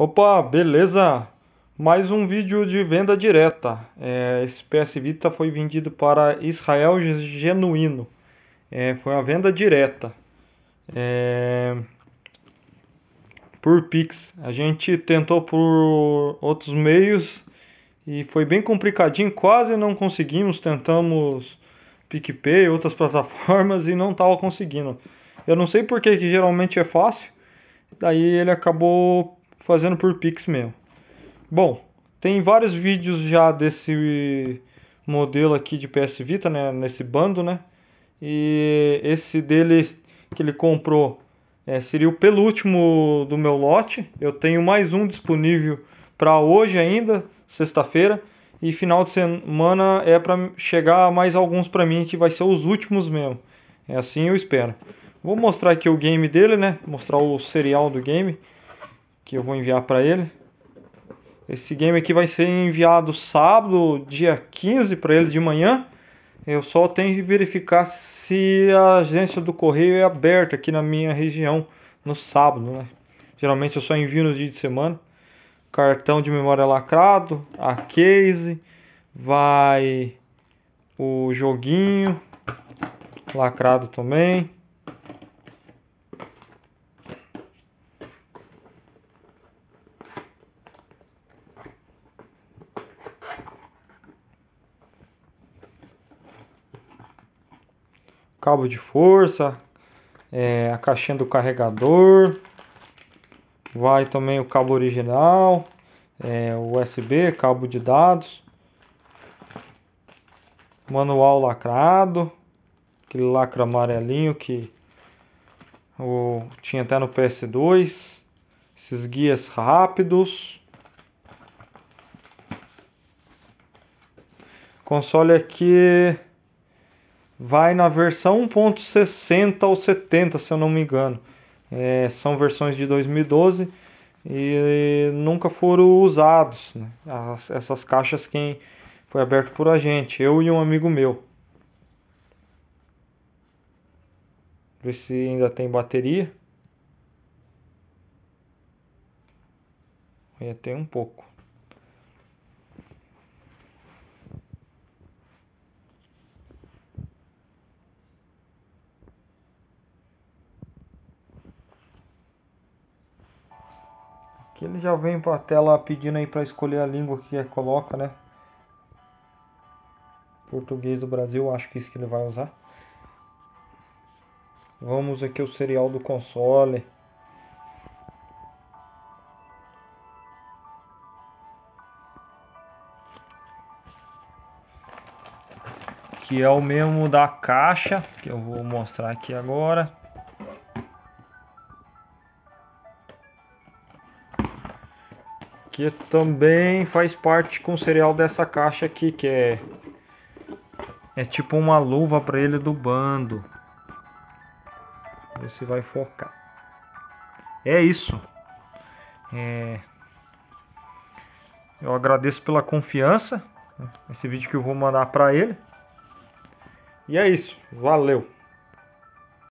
Opa, beleza? Mais um vídeo de venda direta. É, esse PS Vita foi vendido para Israel Genuíno. É, foi uma venda direta. É, por Pix. A gente tentou por outros meios e foi bem complicadinho. Quase não conseguimos. Tentamos PicPay, outras plataformas e não estava conseguindo. Eu não sei porque que geralmente é fácil. Daí ele acabou fazendo por Pix mesmo. Bom, tem vários vídeos já desse modelo aqui de PS Vita, né, nesse bando, né? E esse dele que ele comprou é, seria o penúltimo do meu lote. Eu tenho mais um disponível para hoje ainda, sexta-feira, e final de semana é para chegar mais alguns para mim que vai ser os últimos mesmo. É assim eu espero. Vou mostrar aqui o game dele, né? Mostrar o serial do game que eu vou enviar para ele. Esse game aqui vai ser enviado sábado, dia 15 para ele de manhã. Eu só tenho que verificar se a agência do correio é aberta aqui na minha região no sábado, né? Geralmente eu só envio no dia de semana. Cartão de memória lacrado, a case, vai o joguinho lacrado também. cabo de força, é, a caixinha do carregador, vai também o cabo original, é, USB, cabo de dados, manual lacrado, aquele lacre amarelinho que o, tinha até no PS2, esses guias rápidos. Console aqui vai na versão 1.60 ou 70, se eu não me engano. É, são versões de 2012 e nunca foram usados né? As, essas caixas quem foi aberto por a gente, eu e um amigo meu. Ver se ainda tem bateria. Ainda tem um pouco. Que ele já vem para a tela pedindo aí para escolher a língua que coloca, né? Português do Brasil, acho que é isso que ele vai usar. Vamos aqui o serial do console. que é o mesmo da caixa que eu vou mostrar aqui agora que também faz parte com o cereal dessa caixa aqui, que é é tipo uma luva para ele do bando. Ver se vai focar. É isso. É... Eu agradeço pela confiança. Esse vídeo que eu vou mandar para ele. E é isso. Valeu.